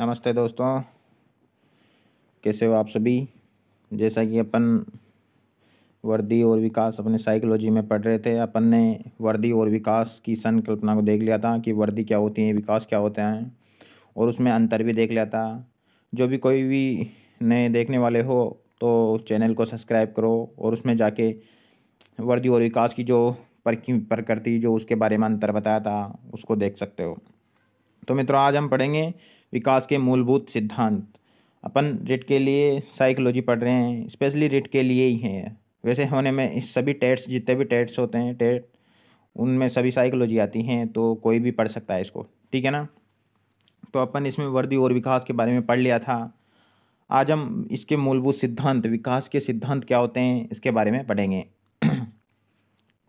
नमस्ते दोस्तों कैसे हो आप सभी जैसा कि अपन वर्दी और विकास अपने साइकोलॉजी में पढ़ रहे थे अपन ने वर्दी और विकास की संकल्पना को देख लिया था कि वर्दी क्या होती है विकास क्या होते हैं और उसमें अंतर भी देख लिया था जो भी कोई भी नए देखने वाले हो तो चैनल को सब्सक्राइब करो और उसमें जाके वर्दी और विकास की जो प्रकृति जो उसके बारे में अंतर बताया था उसको देख सकते हो तो मित्रों आज हम पढ़ेंगे विकास के मूलभूत सिद्धांत अपन रिट के लिए साइकोलॉजी पढ़ रहे हैं स्पेशली रिट के लिए ही हैं वैसे होने में इस सभी टेट्स जितने भी टेट्स होते हैं टेट उनमें सभी साइकोलॉजी आती हैं तो कोई भी पढ़ सकता है इसको ठीक है ना तो अपन इसमें वर्दी और विकास के बारे में पढ़ लिया था आज हम इसके मूलभूत सिद्धांत विकास के सिद्धांत क्या होते हैं इसके बारे में पढ़ेंगे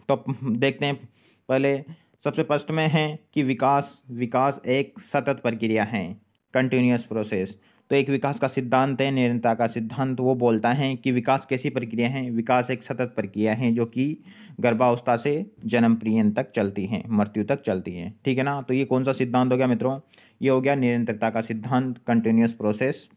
तो देखते हैं पहले सबसे फर्स्ट में है कि विकास विकास एक सतत प्रक्रिया है कंटिन्यूस प्रोसेस तो एक विकास का सिद्धांत है निरंतरता का सिद्धांत वो बोलता है कि विकास कैसी प्रक्रिया है विकास एक सतत प्रक्रिया है जो कि गर्भावस्था से जन्म प्रियन तक चलती है मृत्यु तक चलती है ठीक है ना तो ये कौन सा सिद्धांत हो गया मित्रों ये हो गया निरंतरता का सिद्धांत कंटिन्यूस प्रोसेस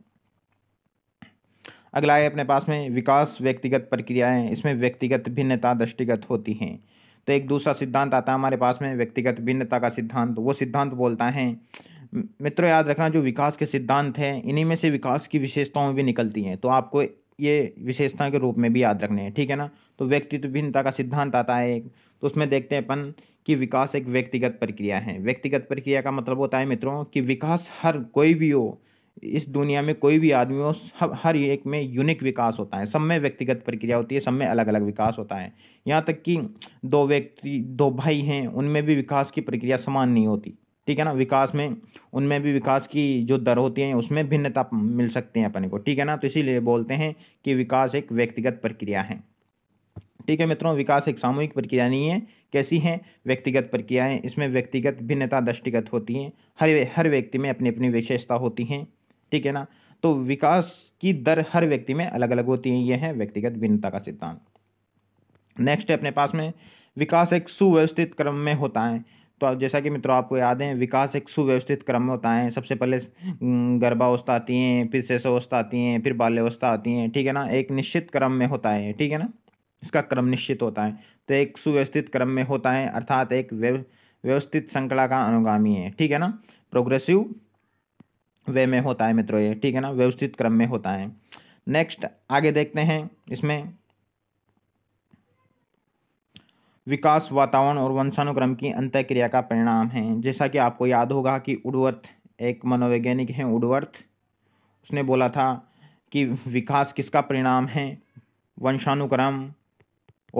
अगला है अपने पास में विकास व्यक्तिगत प्रक्रियाएं इसमें व्यक्तिगत भिन्नता दृष्टिगत होती हैं तो एक दूसरा सिद्धांत आता है हमारे पास में व्यक्तिगत भिन्नता का सिद्धांत वो सिद्धांत बोलता है मित्रों याद रखना जो विकास के सिद्धांत हैं इन्हीं में से विकास की विशेषताओं भी निकलती हैं तो आपको ये विशेषता के रूप में भी याद रखने हैं ठीक है ना तो व्यक्तित्व भिन्नता का सिद्धांत आता है एक तो उसमें देखते हैं अपन कि विकास एक व्यक्तिगत प्रक्रिया है व्यक्तिगत प्रक्रिया का मतलब होता है मित्रों कि विकास हर कोई भी हो इस दुनिया में कोई भी आदमी हो सब हर एक में यूनिक विकास होता है सब में व्यक्तिगत प्रक्रिया होती है सब में अलग अलग विकास होता है यहाँ तक कि दो व्यक्ति दो भाई हैं उनमें भी विकास की प्रक्रिया समान नहीं होती ठीक है ना विकास में उनमें भी विकास की जो दर होती है उसमें भिन्नता मिल सकती है अपने को ठीक है ना तो इसीलिए बोलते हैं कि विकास एक व्यक्तिगत प्रक्रिया है ठीक है मित्रों विकास एक सामूहिक प्रक्रिया नहीं है कैसी हैं व्यक्तिगत प्रक्रियाएं इसमें व्यक्तिगत भिन्नता दृष्टिगत होती हैं हर हर व्यक्ति में अपनी अपनी विशेषता होती हैं ठीक है ना तो विकास की दर हर व्यक्ति में अलग अलग होती है ये है व्यक्तिगत भिन्नता का सिद्धांत नेक्स्ट है अपने पास में विकास एक सुव्यवस्थित क्रम में होता है तो जैसा कि मित्रों आपको याद है विकास एक सुव्यवस्थित क्रम में होता है सबसे पहले गर्भावस्था आती हैं फिर शैशवावस्था आती हैं फिर बाल्यावस्था आती हैं ठीक है ना एक निश्चित क्रम में होता है ठीक है ना इसका क्रम निश्चित होता है तो एक सुव्यवस्थित क्रम में होता है अर्थात एक व्यवस्थित श्रृंखला का अनुगामी है ठीक है ना प्रोग्रेसिव वे में होता है मित्रों ये ठीक है ना व्यवस्थित क्रम में होता है नेक्स्ट आगे देखते हैं इसमें विकास वातावरण और वंशानुक्रम की अंतक्रिया का परिणाम है जैसा कि आपको याद होगा कि उडवर्थ एक मनोवैज्ञानिक हैं उडवर्थ उसने बोला था कि विकास किसका परिणाम है वंशानुक्रम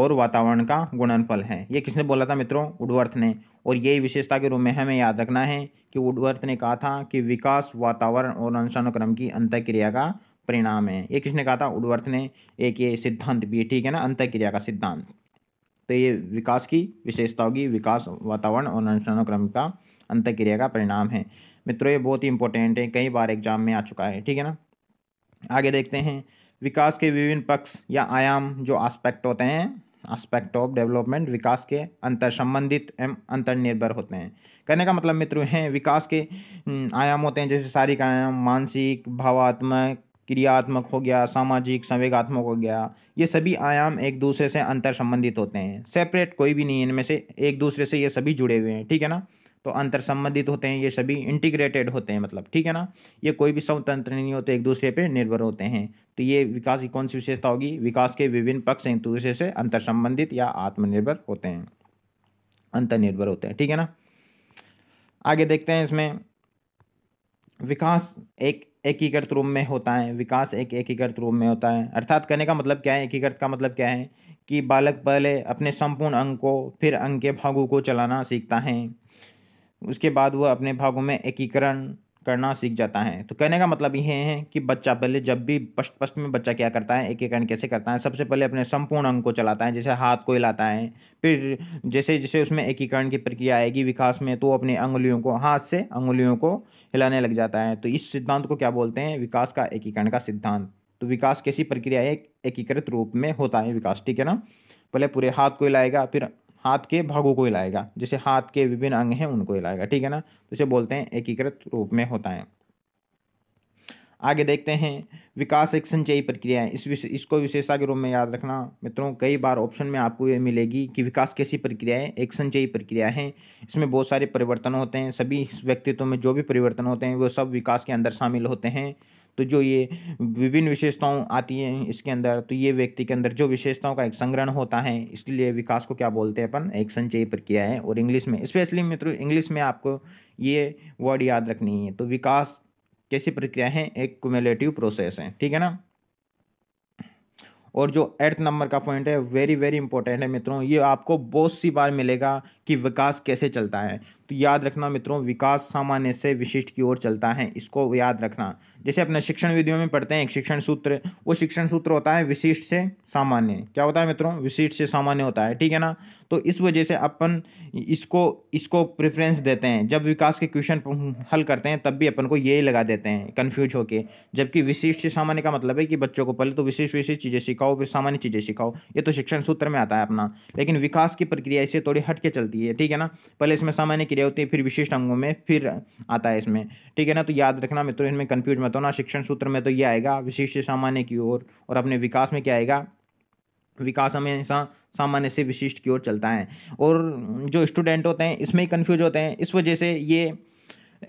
और वातावरण का गुणनफल है ये किसने बोला था मित्रों उडवर्थ ने और यही विशेषता के रूप में हमें याद रखना है कि उडवर्थ ने कहा था कि विकास वातावरण और वंशानुक्रम की अंतक्रिया का परिणाम है ये किसने कहा था उडवर्थ ने एक ये सिद्धांत भी ठीक है ना अंतक्रिया का सिद्धांत तो ये विकास की विशेषता होगी विकास वातावरण और अनुशानुक्रमिकता अंत क्रिया का परिणाम है मित्रों ये बहुत ही इंपॉर्टेंट है कई बार एग्जाम में आ चुका है ठीक है ना आगे देखते हैं विकास के विभिन्न पक्ष या आयाम जो आस्पेक्ट होते हैं आस्पेक्ट ऑफ डेवलपमेंट विकास के अंतर संबंधित एवं अंतर्निर्भर होते हैं कहने का मतलब मित्रों हैं विकास के हम्म, आयाम होते हैं जैसे शारीरिक आयाम मानसिक भावात्मक क्रियात्मक हो गया सामाजिक संवेगात्मक हो गया ये सभी आयाम एक दूसरे से अंतर संबंधित होते हैं सेपरेट कोई भी नहीं है इनमें से एक दूसरे से ये सभी जुड़े हुए हैं ठीक है ना तो अंतर संबंधित होते हैं ये सभी इंटीग्रेटेड होते हैं मतलब ठीक है ना ये कोई भी स्वतंत्र नहीं होते एक दूसरे पर निर्भर होते हैं तो ये विकास की कौन सी विशेषता होगी विकास के विभिन्न पक्ष एक दूसरे से अंतर संबंधित या आत्मनिर्भर होते हैं अंतर्निर्भर होते हैं ठीक है ना आगे देखते हैं इसमें विकास एक एकीकृत रूप में होता है विकास एक एकीकृत रूप में होता है अर्थात कहने का मतलब क्या है एकीकृत का मतलब क्या है कि बालक पहले अपने संपूर्ण अंग को फिर अंग के भागों को चलाना सीखता है उसके बाद वह अपने भागों में एकीकरण करना सीख जाता है तो कहने का मतलब यह है कि बच्चा पहले जब भी पश्ट पश्ट में बच्चा क्या करता है एक एक अंग कैसे करता है सबसे पहले अपने संपूर्ण अंग को चलाता है जैसे हाथ को हिलाता है फिर जैसे जैसे उसमें एकीकरण की प्रक्रिया आएगी विकास में तो अपनी अंगुलियों को हाथ से अंगुलियों को हिलाने लग जाता है तो इस सिद्धांत को क्या बोलते हैं विकास का एकीकरण का सिद्धांत तो विकास कैसी प्रक्रिया है एकीकृत रूप में होता है विकास ठीक है ना पहले पूरे हाथ को हिलाएगा फिर हाथ के भागों को हिलाएगा जैसे हाथ के विभिन्न अंग हैं उनको हिलाएगा ठीक है ना तो इसे बोलते हैं एकीकृत रूप में होता है आगे देखते हैं विकास एक संचयी प्रक्रिया है इस विशे, इसको विशेषता के रूप में याद रखना मित्रों कई बार ऑप्शन में आपको ये मिलेगी कि विकास कैसी प्रक्रिया है एक संचयी प्रक्रिया है इसमें बहुत सारे परिवर्तन होते हैं सभी व्यक्तित्व में जो भी परिवर्तन होते हैं वो सब विकास के अंदर शामिल होते हैं तो जो ये विभिन्न विशेषताओं आती हैं इसके अंदर तो ये व्यक्ति के अंदर जो विशेषताओं का एक संग्रहण होता है इसलिए विकास को क्या बोलते हैं अपन एक संचय प्रक्रिया है और इंग्लिश में स्पेशली मित्रों इंग्लिश में आपको ये वर्ड याद रखनी है तो विकास कैसी प्रक्रिया है एक कुमेलेटिव प्रोसेस है ठीक है ना और जो एट्थ नंबर का पॉइंट है वेरी वेरी इंपॉर्टेंट है मित्रों ये आपको बहुत सी बार मिलेगा कि विकास कैसे चलता है याद रखना मित्रों विकास सामान्य से विशिष्ट की ओर चलता है इसको याद रखना जैसे अपने शिक्षण विधियों में पढ़ते हैं एक शिक्षण सूत्र वो शिक्षण सूत्र होता है विशिष्ट से सामान्य क्या होता है मित्रों विशिष्ट से सामान्य होता है ठीक है ना तो इस वजह से अपन इसको इसको प्रेफरेंस देते हैं जब विकास के क्वेश्चन हल करते हैं तब भी अपन को यही लगा देते हैं कन्फ्यूज होकर जबकि विशिष्ट से सामान्य का मतलब है कि बच्चों को पहले तो विशिष्ट विशिष्ट चीज़ें सिखाओ फिर सामान्य चीज़ें सिखाओ ये तो शिक्षण सूत्र में आता है अपना लेकिन विकास की प्रक्रिया इसे थोड़ी हट के चलती है ठीक है ना पहले इसमें सामान्य क्रिया प्रक्रिया होती है फिर विशिष्ट अंगों में फिर आता है इसमें ठीक है ना तो याद रखना मित्रों इनमें कन्फ्यूज मत होना शिक्षण सूत्र में तो ये आएगा विशिष्ट सामान्य की ओर और अपने विकास में क्या आएगा विकास हमेशा सामान्य से विशिष्ट की ओर चलता है और जो स्टूडेंट होते हैं इसमें ही कन्फ्यूज होते हैं इस वजह से ये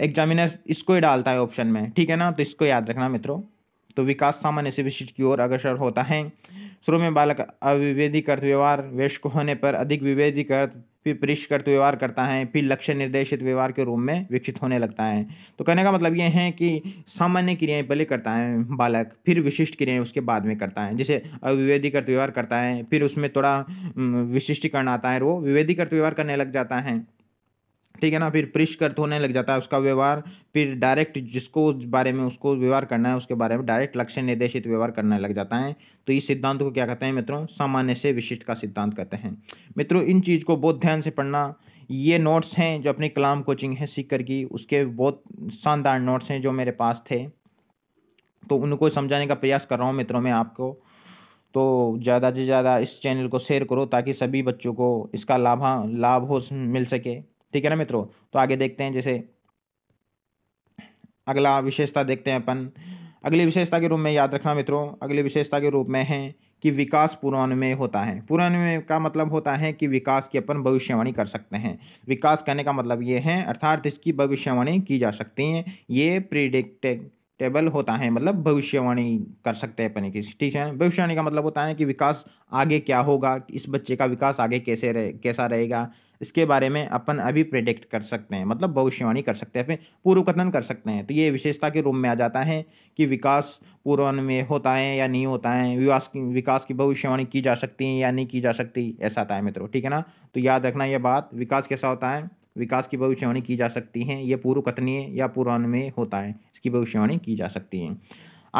एग्जामिनर इसको ही डालता है ऑप्शन में ठीक है ना तो इसको याद रखना मित्रों तो विकास सामान्य से विशिष्ट की ओर अग्रसर होता है शुरू में बालक अविवेदीकृत व्यवहार वैश्क होने पर अधिक विवेदीकृत फिर परिष्कृत व्यवहार करता है फिर लक्ष्य निर्देशित व्यवहार के रूप में विकसित होने लगता है तो कहने का मतलब ये है कि सामान्य क्रियाएं पहले करता है बालक फिर विशिष्ट क्रियाएं उसके बाद में करता है जैसे अविवेदीकृत व्यवहार करता है फिर उसमें थोड़ा विशिष्टीकरण आता है वो विवेदीकृत व्यवहार करने लग जाता है ठीक है ना फिर पृष्ठकृत होने लग जाता है उसका व्यवहार फिर डायरेक्ट जिसको बारे में उसको व्यवहार करना है उसके बारे में डायरेक्ट लक्ष्य निर्देशित व्यवहार करने लग जाता है तो इस सिद्धांत को क्या कहते हैं मित्रों सामान्य से विशिष्ट का सिद्धांत कहते हैं मित्रों इन चीज़ को बहुत ध्यान से पढ़ना ये नोट्स हैं जो अपनी कलाम कोचिंग है सीकर की उसके बहुत शानदार नोट्स हैं जो मेरे पास थे तो उनको समझाने का प्रयास कर रहा हूँ मित्रों मैं आपको तो ज़्यादा से ज़्यादा इस चैनल को शेयर करो ताकि सभी बच्चों को इसका लाभ लाभ हो मिल सके ठीक है ना मित्रों तो आगे देखते हैं जैसे अगला विशेषता देखते हैं अपन अगली विशेषता के रूप में याद रखना मित्रों अगली विशेषता के रूप में है कि विकास पूर्वानुमेय होता है पूर्वानुमेय का मतलब होता है कि विकास की अपन भविष्यवाणी कर सकते हैं विकास कहने का मतलब ये है अर्थात इसकी भविष्यवाणी की जा सकती है ये प्रिडिक्टेड टेबल होता है मतलब भविष्यवाणी कर सकते हैं अपने किसी ठीक है भविष्यवाणी का मतलब होता है कि विकास आगे क्या होगा इस बच्चे का विकास आगे कैसे रहे कैसा रहेगा इसके बारे में अपन अभी प्रेडिक्ट कर सकते हैं मतलब भविष्यवाणी कर सकते हैं फिर पूर्व कथन कर सकते हैं तो ये विशेषता के रूप में आ जाता है कि विकास पूर्वान में होता है या नहीं होता है विकास की विकास की भविष्यवाणी की जा सकती है या नहीं की जा सकती ऐसा आता है मित्रों ठीक है ना तो याद रखना यह बात विकास कैसा होता है विकास की भविष्यवाणी की जा सकती है ये पूर्व कथनीय या पूर्वान्वय होता है इसकी भविष्यवाणी की जा सकती है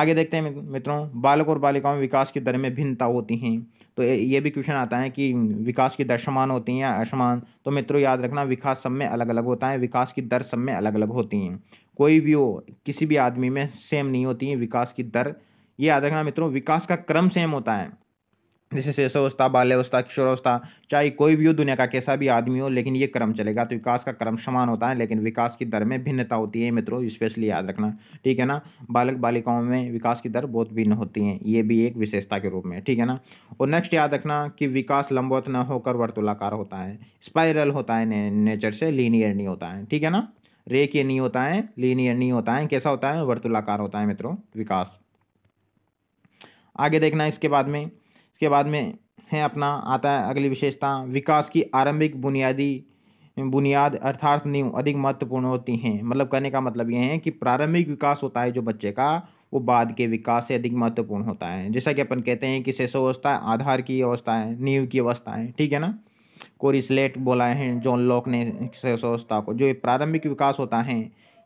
आगे देखते हैं मित्रों बालक और बालिकाओं में विकास की दर में भिन्नता होती हैं तो ये भी क्वेश्चन आता है कि विकास की दर समान होती हैं या असमान तो मित्रों याद रखना विकास सब में अलग अलग होता है विकास की दर सब में अलग अलग होती हैं कोई भी हो किसी भी आदमी में सेम नहीं होती है विकास की दर ये याद रखना मित्रों विकास का क्रम सेम होता है जैसे अवस्था बाल्यावस्था किशोरावस्था चाहे कोई भी हो दुनिया का कैसा भी आदमी हो लेकिन ये क्रम चलेगा तो विकास का क्रम समान होता है लेकिन विकास की दर में भिन्नता होती है मित्रों स्पेशली याद रखना ठीक है ना बालक बालिकाओं में विकास की दर बहुत भिन्न होती है ये भी एक विशेषता के रूप में ठीक है ना और नेक्स्ट याद रखना कि विकास लंबवत न होकर वर्तुलाकार होता है स्पायरल होता है नेचर से लीनियर नहीं होता है ठीक है ना रेखीय नहीं होता है लीनियर नहीं होता है कैसा होता है वर्तुलाकार होता है मित्रों विकास आगे देखना इसके बाद में उसके बाद में है अपना आता है अगली विशेषता विकास की आरंभिक बुनियादी बुनियाद अर्थात नींव अधिक महत्वपूर्ण होती हैं मतलब कहने का मतलब ये है कि प्रारंभिक विकास होता है जो बच्चे का वो बाद के विकास से अधिक महत्वपूर्ण होता है जैसा कि अपन कहते हैं कि अवस्था आधार की अवस्था है नींव की अवस्था है ठीक है ना कोरिसलेट बोला है जॉन लॉक ने अवस्था को जो प्रारंभिक विकास होता है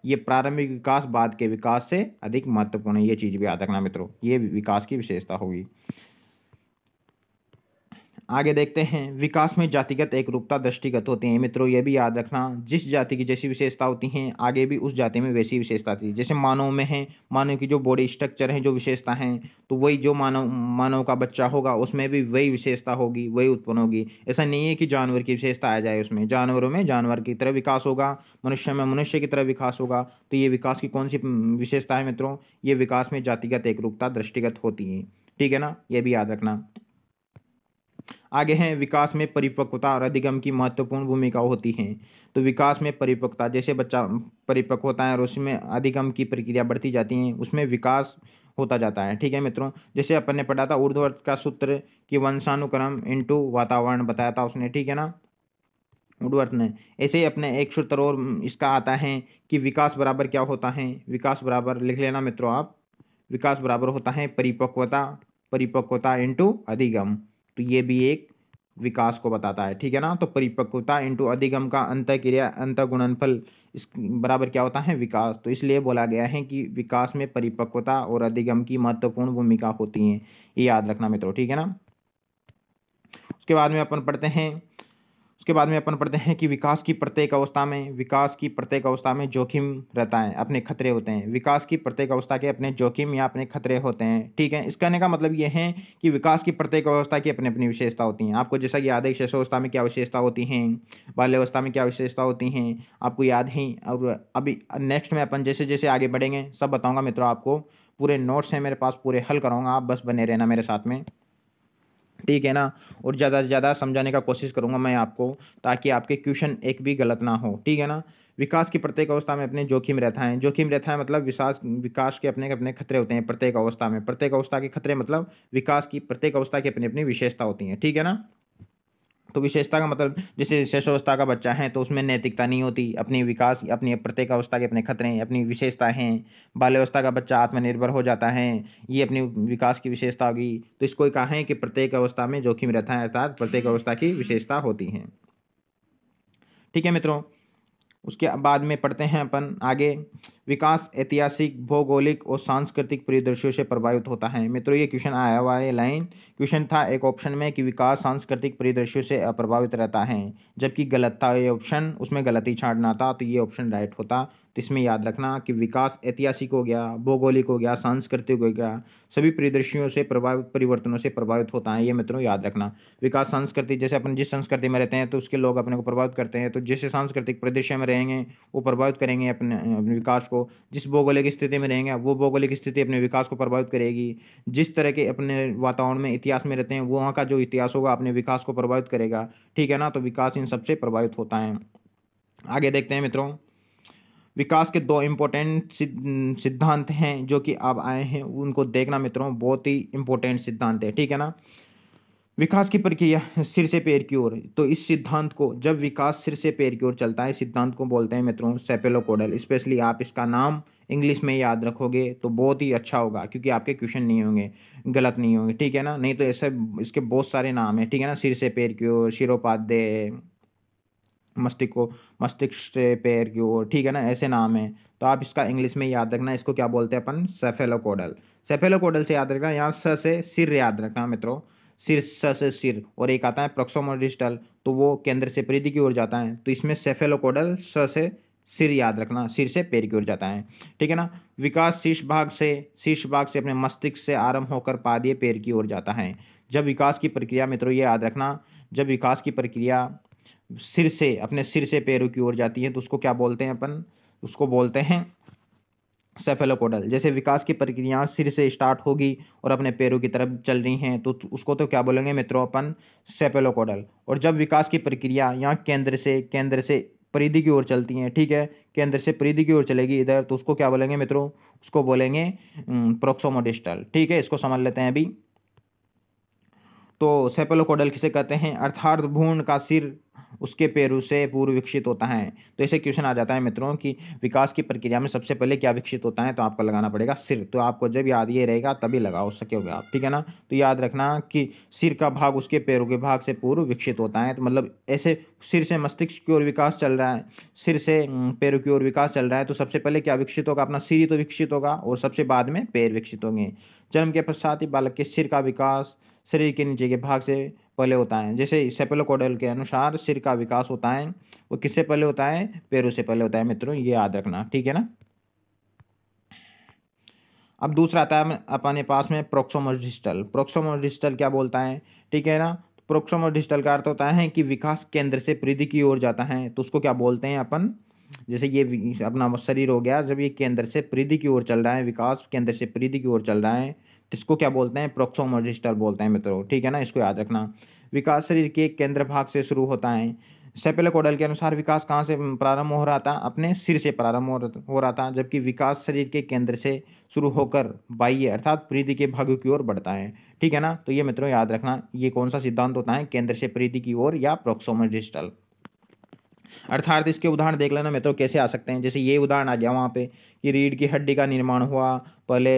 ये प्रारंभिक विकास बाद के विकास से अधिक महत्वपूर्ण है ये चीज़ भी याद रखना मित्रों ये विकास की विशेषता होगी आगे देखते हैं विकास में जातिगत एकरूपता दृष्टिगत होती है मित्रों ये भी याद रखना जिस जाति की जैसी विशेषता होती हैं आगे भी उस जाति में वैसी विशेषता थी जैसे मानव में है मानव की जो बॉडी स्ट्रक्चर है जो विशेषता है तो वही जो मानव मानव का बच्चा होगा उसमें भी वही विशेषता होगी वही उत्पन्न होगी ऐसा नहीं है कि जानवर की विशेषता आ जाए उसमें जानवरों में जानवर की तरह विकास होगा मनुष्य में मनुष्य की तरह विकास होगा तो ये विकास की कौन सी विशेषता है मित्रों ये विकास में जातिगत एकरूपता दृष्टिगत होती है ठीक है ना ये भी याद रखना आगे हैं विकास में परिपक्वता और अधिगम की महत्वपूर्ण भूमिका होती है तो विकास में परिपक्वता जैसे बच्चा परिपक्व होता है और उसमें अधिगम की प्रक्रिया बढ़ती जाती है उसमें विकास होता जाता है ठीक है मित्रों जैसे अपन ने पढ़ा था ऊर्ध्वर्त का सूत्र कि वंशानुक्रम इंटू वातावरण बताया था उसने ठीक है ना ऊर्ध्वर्त ने ऐसे ही अपने एक सूत्र और इसका आता है कि विकास बराबर क्या होता है विकास बराबर लिख लेना मित्रों आप विकास बराबर होता है परिपक्वता परिपक्वता इंटू अधिगम तो ये भी एक विकास को बताता है ठीक है ना तो परिपक्वता इंटू अधिगम का अंत क्रिया अंत गुणनफल इस बराबर क्या होता है विकास तो इसलिए बोला गया है कि विकास में परिपक्वता और अधिगम की महत्वपूर्ण भूमिका होती है ये याद रखना मित्रों ठीक है ना उसके बाद में अपन पढ़ते हैं उसके बाद में अपन पढ़ते हैं कि विकास की प्रत्येक अवस्था में विकास की प्रत्येक अवस्था में जोखिम रहता है अपने खतरे होते हैं विकास की प्रत्येक अवस्था के अपने जोखिम या अपने खतरे होते हैं ठीक है इस कहने का मतलब ये है कि विकास की प्रत्येक अवस्था की अपनी अपनी विशेषता होती हैं आपको जैसा कि याद है अवस्था में क्या विशेषता होती हैं बाल्यावस्था में क्या विशेषता होती हैं आपको याद ही और अभी नेक्स्ट में अपन जैसे जैसे आगे बढ़ेंगे सब बताऊँगा मित्रों आपको पूरे नोट्स हैं मेरे पास पूरे हल कराऊंगा आप बस बने रहना मेरे साथ में ठीक है ना और ज़्यादा से ज़्यादा समझाने का कोशिश करूँगा मैं आपको ताकि आपके क्वेश्चन एक भी गलत ना हो ठीक है ना विकास की प्रत्येक अवस्था में अपने जोखिम रहता है जोखिम रहता है मतलब विकास विकास के अपने अपने खतरे होते हैं प्रत्येक अवस्था में प्रत्येक अवस्था के खतरे मतलब विकास की प्रत्येक अवस्था की अपनी अपनी विशेषता होती है ठीक है ना तो विशेषता का मतलब जैसे शेषावस्था का बच्चा है तो उसमें नैतिकता नहीं होती अपने विकास अपनी प्रत्येक अवस्था के अपने खतरे अपनी विशेषता हैं बाल्यावस्था का बच्चा आत्मनिर्भर हो जाता है ये अपनी विकास की विशेषता होगी तो इसको ही कहा है कि प्रत्येक अवस्था में जोखिम रहता है अर्थात प्रत्येक अवस्था की विशेषता होती है ठीक है मित्रों उसके बाद में पढ़ते हैं अपन आगे विकास ऐतिहासिक भौगोलिक और सांस्कृतिक परिदृश्यों से प्रभावित होता है मित्रों ये क्वेश्चन आया हुआ है लाइन क्वेश्चन था एक ऑप्शन में कि विकास सांस्कृतिक परिदृश्यों से अप्रभावित रहता है जबकि गलत था ये ऑप्शन उसमें गलती छाड़ना था तो ये ऑप्शन राइट होता तो इसमें याद रखना कि विकास ऐतिहासिक हो गया भौगोलिक हो गया सांस्कृतिक हो गया सभी परिदृश्यों से प्रभावित परिवर्तनों से प्रभावित होता है ये मित्रों याद रखना विकास संस्कृति जैसे अपन जिस संस्कृति में रहते हैं तो उसके लोग अपने को प्रभावित करते हैं तो जैसे सांस्कृतिक परिदृश्य में रहेंगे वो प्रभावित करेंगे अपने विकास को को जिस भौगोलिक स्थिति में रहेंगे वो भौगोलिक स्थिति अपने विकास को प्रभावित करेगी जिस तरह के अपने वातावरण में इतिहास में रहते हैं वहाँ का जो इतिहास होगा अपने विकास को प्रभावित करेगा ठीक है ना तो विकास इन सबसे प्रभावित होता है आगे देखते हैं मित्रों विकास के दो इम्पोर्टेंट सिद्धांत हैं जो कि आप आए हैं उनको देखना मित्रों बहुत ही इम्पोर्टेंट सिद्धांत है ठीक है ना विकास की प्रक्रिया सिर से पैर की ओर तो इस सिद्धांत को जब विकास सिर से पैर की ओर चलता है सिद्धांत को बोलते हैं मित्रों सेपेलो कोडल स्पेशली आप इसका नाम इंग्लिश में याद रखोगे तो बहुत ही अच्छा होगा क्योंकि आपके क्वेश्चन नहीं होंगे गलत नहीं होंगे ठीक है ना नहीं तो ऐसे इसके बहुत सारे नाम हैं ठीक है ना सिर से पैर की ओर शिरोपाध्याय मस्तिष्क मस्तिष्क से पैर की ओर ठीक है ना ऐसे नाम है तो आप इसका इंग्लिश में याद रखना इसको क्या बोलते हैं अपन सेफेलोकोडल सेफेलोकोडल से याद रखना यहाँ स से सिर याद रखना मित्रों शीर्ष से सिर और एक आता है प्रोक्सोमोडिस्टल तो वो केंद्र से परिधि की ओर जाता है तो इसमें सेफेलोकोडल स से सिर याद रखना सिर से पैर की ओर जाता है ठीक है ना विकास शीर्ष भाग से शीर्ष भाग से अपने मस्तिष्क से आरंभ होकर पादीय पैर की ओर जाता है जब विकास की प्रक्रिया मित्रों ये याद रखना जब विकास की प्रक्रिया सिर से अपने सिर से पैरों की ओर जाती है तो उसको क्या बोलते हैं अपन उसको बोलते हैं सेफेलोकोडल जैसे विकास की प्रक्रिया सिर से स्टार्ट होगी और अपने पैरों की तरफ चल रही हैं तो उसको तो क्या बोलेंगे मित्रों अपन सेफेलोकोडल और जब विकास की प्रक्रिया यहाँ केंद्र से केंद्र से परिधि की ओर चलती हैं ठीक है केंद्र से परिधि की ओर चलेगी इधर तो उसको क्या बोलेंगे मित्रों उसको बोलेंगे प्रोक्सोमोडिस्टल ठीक है इसको समझ लेते हैं अभी तो सेपेलोकोडल किसे कहते हैं अर्थार्थ भूण का सिर उसके पेरू से पूर्व विकसित होता है तो ऐसे क्वेश्चन आ जाता है मित्रों कि विकास की प्रक्रिया में सबसे पहले क्या विकसित होता है तो आपको लगाना पड़ेगा सिर तो आपको जब याद ये रहेगा तभी लगाओ सकोगे आप ठीक है ना तो याद रखना कि सिर का भाग उसके पैरों के भाग से पूर्व विकसित होता है तो मतलब ऐसे सिर से मस्तिष्क की ओर विकास चल रहा है सिर से पैरों की ओर विकास चल रहा है तो सबसे पहले क्या विकसित होगा अपना सिर ही तो विकसित होगा और सबसे बाद में पैर विकसित होंगे जन्म के पश्चात ही बालक के सिर का विकास शरीर के नीचे के भाग से पहले होता है जैसे सेपेलोकोडल के अनुसार सिर का विकास होता है वो किससे पहले होता है पैरों से पहले होता है मित्रों ये याद रखना ठीक है ना अब दूसरा आता है अपने पास में प्रोक्सोमोडिस्टल प्रोक्सोमोडिस्टल क्या बोलता है ठीक है ना प्रोक्सोमोडिस्टल का अर्थ होता है कि विकास केंद्र से प्रिधि की ओर जाता है तो उसको क्या बोलते हैं अपन जैसे ये अपना शरीर हो गया जब ये केंद्र से प्रिधि की ओर चल रहा है विकास केंद्र से प्रिधि की ओर चल रहा है जिसको क्या बोलते हैं प्रोक्सोमोजिस्टल बोलते हैं मित्रों ठीक है ना इसको याद रखना विकास शरीर के केंद्र भाग से शुरू होता है सेपेलोकोडल के अनुसार विकास कहाँ से प्रारंभ हो रहा था अपने सिर से प्रारंभ हो रहा था जबकि विकास शरीर के केंद्र से शुरू होकर बाह्य अर्थात प्रीति के भाग्य की ओर बढ़ता है ठीक है ना तो ये मित्रों याद रखना ये कौन सा सिद्धांत होता है केंद्र से प्रीति की ओर या प्रोक्सोमोजिस्टल अर्थात इसके उदाहरण देख लेना मित्रों कैसे आ सकते हैं जैसे ये उदाहरण आ गया वहाँ पे कि रीढ़ की हड्डी का निर्माण हुआ पहले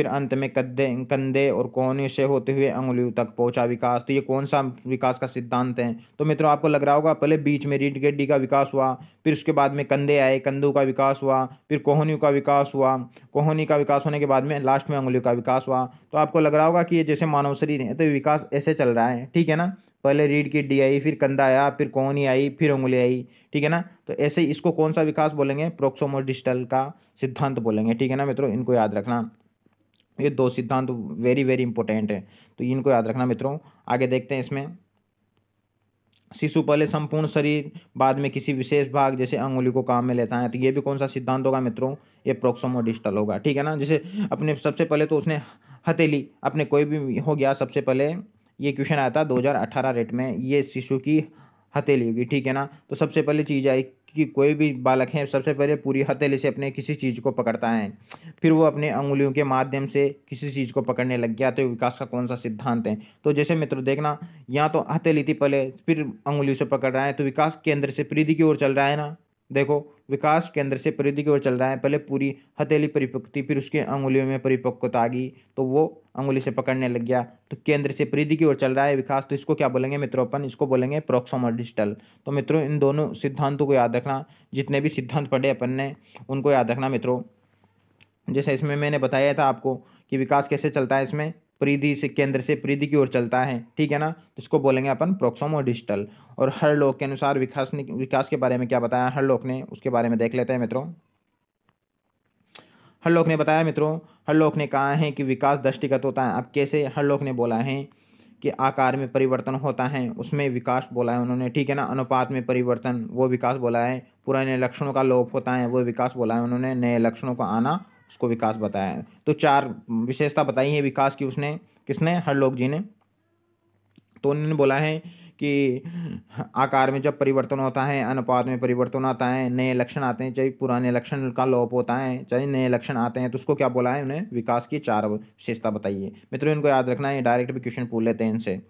फिर अंत में कद्दे कंधे और कोहनी से होते हुए अंगुलियों तक पहुंचा विकास तो ये कौन सा विकास का सिद्धांत है तो मित्रों आपको लग रहा होगा पहले बीच में रीढ़ गड्डी का विकास हुआ फिर उसके बाद में कंधे आए कंधों का विकास हुआ फिर कोहनियों का विकास हुआ कोहनी का विकास होने के बाद में लास्ट में अंगुलियों का विकास हुआ तो आपको लग रहा होगा कि ये जैसे मानव शरीर है तो विकास ऐसे चल रहा है ठीक है ना पहले रीढ़ की हड्डी आई फिर कंधा आया फिर कोहनी आई फिर उंगली आई ठीक है ना तो ऐसे इसको कौन सा विकास बोलेंगे प्रोक्सोमोडिस्टल का सिद्धांत बोलेंगे ठीक है ना मित्रों इनको याद रखना ये दो सिद्धांत तो वेरी वेरी इंपॉर्टेंट है तो इनको याद रखना मित्रों आगे देखते हैं इसमें शिशु पहले संपूर्ण शरीर बाद में किसी विशेष भाग जैसे अंगुली को काम में लेता है तो ये भी कौन सा सिद्धांत होगा मित्रों ये प्रोक्सोमोडिस्टल होगा ठीक है ना जैसे अपने सबसे पहले तो उसने हथेली अपने कोई भी हो गया सबसे पहले ये क्वेश्चन आया था 2018 रेट में ये शिशु की हथेली होगी ठीक है ना तो सबसे पहले चीज़ आई कि कोई भी बालक है सबसे पहले पूरी हथेली से अपने किसी चीज़ को पकड़ता है फिर वो अपने अंगुलियों के माध्यम से किसी चीज़ को पकड़ने लग गया तो विकास का कौन सा सिद्धांत है तो जैसे मित्र देखना या तो हथेली थी पहले फिर अंगुलियों से पकड़ रहा है तो विकास केंद्र से प्रीति की ओर चल रहा है ना देखो विकास केंद्र से परिधि की ओर चल रहा है पहले पूरी हथेली परिपक्ति फिर उसके अंगुलियों में परिपक्वता आ गई तो वो अंगुली से पकड़ने लग गया तो केंद्र से परिधि की ओर चल रहा है विकास तो इसको क्या बोलेंगे मित्रों अपन इसको बोलेंगे प्रोक्सोमा डिजिटल तो मित्रों इन दोनों सिद्धांतों को याद रखना जितने भी सिद्धांत पढ़े अपन ने उनको याद रखना मित्रों जैसे इसमें मैंने बताया था आपको कि विकास कैसे चलता है इसमें परिधि से केंद्र से परिधि की ओर चलता है ठीक है ना तो इसको बोलेंगे अपन प्रोक्सोम डिजिटल और हर लोक के अनुसार विकास ने विकास के बारे में क्या बताया हर लोक ने उसके बारे में देख लेते हैं मित्रों हर लोक ने बताया मित्रों हर लोक ने कहा है कि विकास दृष्टिगत होता है अब कैसे हर लोक ने बोला है कि आकार में परिवर्तन होता है उसमें विकास बोला है उन्होंने ठीक है ना अनुपात में परिवर्तन वो विकास बोला है पुराने लक्षणों का लोप होता है वो विकास बोला है उन्होंने नए लक्षणों का आना उसको विकास बताया है तो चार विशेषता बताई है विकास की उसने किसने हर लोग जी ने तो उन्होंने बोला है कि आकार में जब परिवर्तन होता है अनुपात में परिवर्तन आता है नए लक्षण आते हैं चाहे पुराने लक्षण का लोप होता है चाहे नए लक्षण आते हैं तो उसको क्या बोला है उन्हें विकास की चार विशेषता बताइए मित्रों इनको याद रखना है डायरेक्ट भी क्वेश्चन पूछ लेते हैं इनसे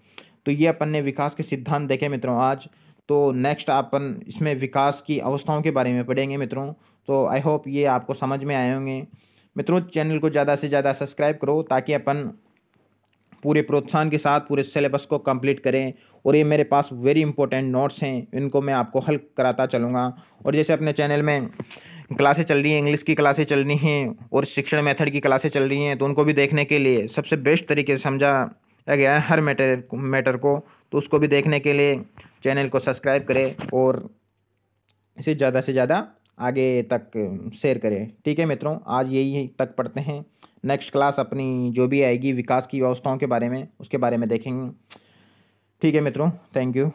तो ये अपन ने विकास के सिद्धांत देखे मित्रों आज तो नेक्स्ट अपन इसमें विकास की अवस्थाओं के बारे में पढ़ेंगे मित्रों तो आई होप ये आपको समझ में आए होंगे मित्रों चैनल को ज़्यादा से ज़्यादा सब्सक्राइब करो ताकि अपन पूरे प्रोत्साहन के साथ पूरे सिलेबस को कंप्लीट करें और ये मेरे पास वेरी इंपॉर्टेंट नोट्स हैं इनको मैं आपको हल कराता चलूँगा और जैसे अपने चैनल में क्लासें चल रही हैं इंग्लिश की क्लासें चल रही हैं और शिक्षण मेथड की क्लासें चल रही हैं तो उनको भी देखने के लिए सबसे बेस्ट तरीके से समझा गया है हर मैटर मैटर को तो उसको भी देखने के लिए चैनल को सब्सक्राइब करें और इसे ज़्यादा से ज़्यादा आगे तक शेयर करें ठीक है मित्रों आज यही तक पढ़ते हैं नेक्स्ट क्लास अपनी जो भी आएगी विकास की व्यवस्थाओं के बारे में उसके बारे में देखेंगे ठीक है मित्रों थैंक यू